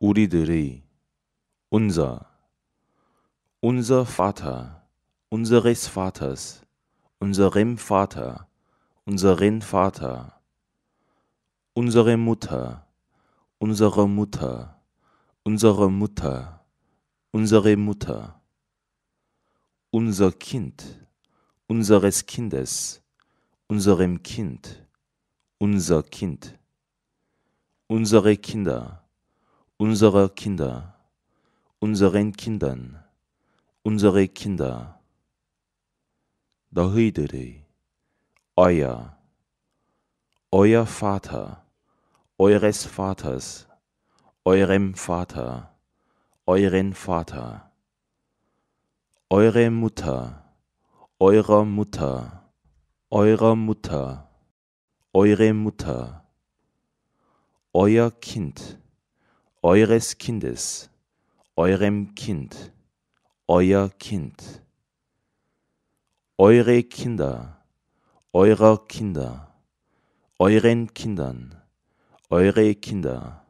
우리들의 unser unser Vater unseres Vaters unserem Vater unseren Vater unsere Mutter unsere Mutter unsere Mutter unsere Mutter unser Kind unseres Kindes unserem Kind unser Kind unsere Kinder unserer Kinder, unseren Kindern, unsere Kinder. 너희들의, euer, euer Vater, eures Vaters, eurem Vater, euren Vater, eure Mutter, eurer Mutter, eurer Mutter, eure Mutter, euer Kind, eures Kindes, eurem Kind, euer Kind, eure Kinder, eurer Kinder, euren Kindern, eure Kinder